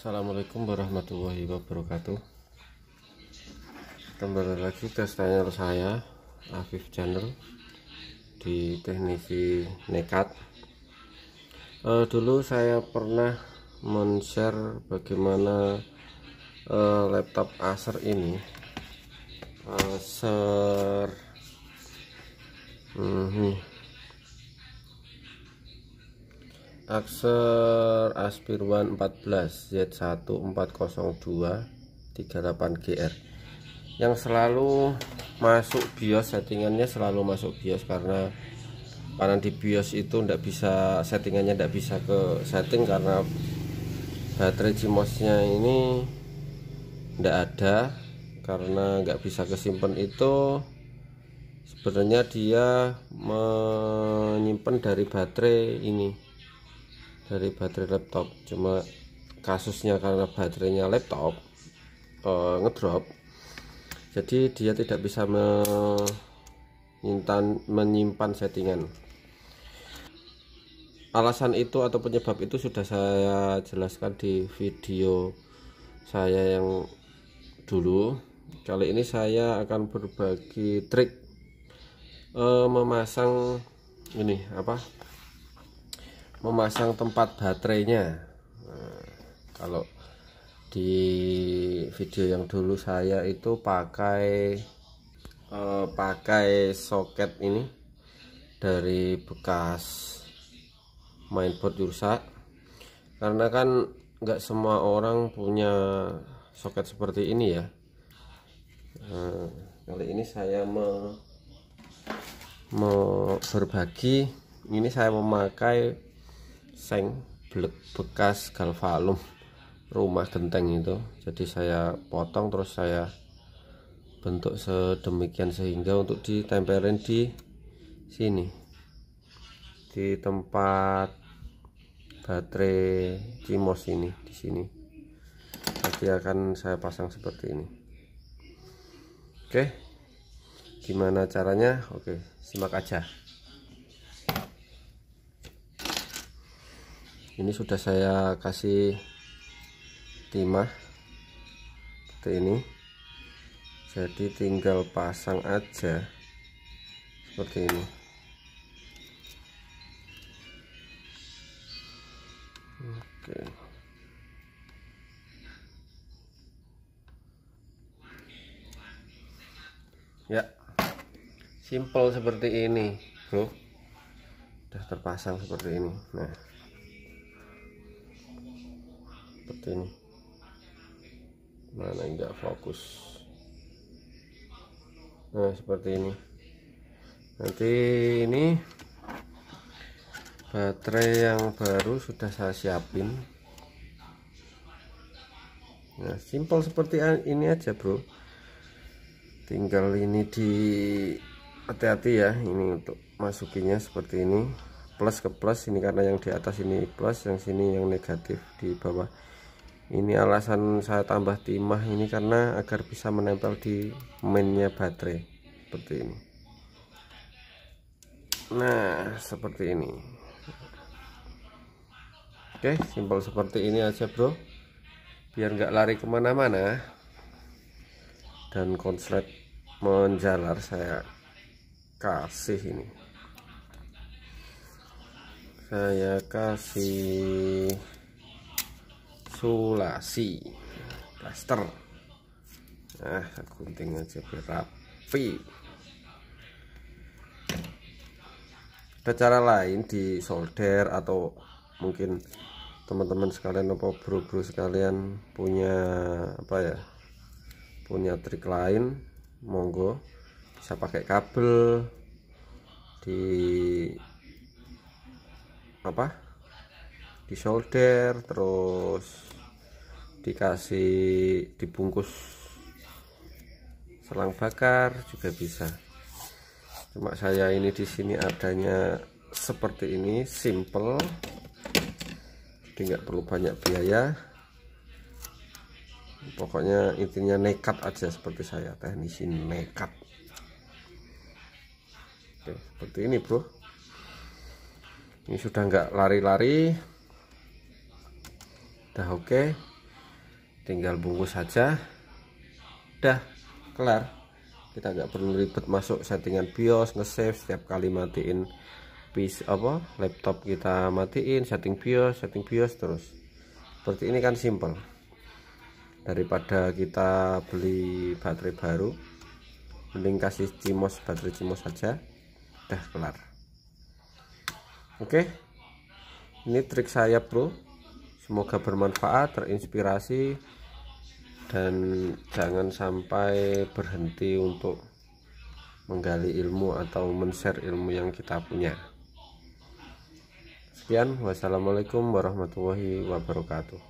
Assalamualaikum warahmatullahi wabarakatuh kembali lagi tes channel saya Afif Channel di teknisi nekat e, dulu saya pernah men-share bagaimana e, laptop Acer ini Acer eh, -hmm. Akser Aspirwan 14 Z1402 38GR yang selalu masuk BIOS settingannya selalu masuk BIOS karena panan di BIOS itu tidak bisa settingannya tidak bisa ke setting karena baterai CMOSnya ini tidak ada karena nggak bisa kesimpan itu sebenarnya dia menyimpan dari baterai ini dari baterai laptop cuma kasusnya karena baterainya laptop uh, ngedrop jadi dia tidak bisa menyimpan, menyimpan settingan alasan itu atau penyebab itu sudah saya jelaskan di video saya yang dulu kali ini saya akan berbagi trik e, memasang ini apa memasang tempat baterainya nah, kalau di video yang dulu saya itu pakai eh, pakai soket ini dari bekas mainboard rusak karena kan nggak semua orang punya soket seperti ini ya nah, kali ini saya me, me berbagi ini saya memakai seng blek bekas galvalum rumah genteng itu jadi saya potong terus saya bentuk sedemikian sehingga untuk ditempelin di sini di tempat baterai cimos ini di sini nanti akan saya pasang seperti ini oke gimana caranya oke simak aja ini sudah saya kasih timah seperti ini jadi tinggal pasang aja seperti ini oke ya simple seperti ini bro udah terpasang seperti ini nah seperti ini mana enggak fokus nah seperti ini nanti ini baterai yang baru sudah saya siapin nah simpel seperti ini aja bro tinggal ini di hati-hati ya ini untuk masukinya seperti ini plus ke plus ini karena yang di atas ini plus yang sini yang negatif di bawah ini alasan saya tambah timah ini karena agar bisa menempel di mainnya baterai seperti ini nah seperti ini oke simpel seperti ini aja bro biar nggak lari kemana-mana dan konslet menjalar saya kasih ini saya kasih sulasi plaster nah gunting aja biar rapi ada cara lain di solder atau mungkin teman-teman sekalian apa bro-bro sekalian punya apa ya punya trik lain monggo bisa pakai kabel di apa di solder terus dikasih dibungkus selang bakar juga bisa cuma saya ini di sini adanya seperti ini simple jadi nggak perlu banyak biaya pokoknya intinya nekat aja seperti saya teknisi nekat Oke, seperti ini bro ini sudah nggak lari-lari udah oke okay tinggal bungkus saja dah kelar kita nggak perlu ribet masuk settingan BIOS nge-save setiap kali matiin PC apa laptop kita matiin setting BIOS setting BIOS terus seperti ini kan simple daripada kita beli baterai baru mending kasih cimos baterai cimos saja udah kelar oke okay. ini trik saya bro semoga bermanfaat terinspirasi dan jangan sampai berhenti untuk menggali ilmu atau men-share ilmu yang kita punya. Sekian, wassalamualaikum warahmatullahi wabarakatuh.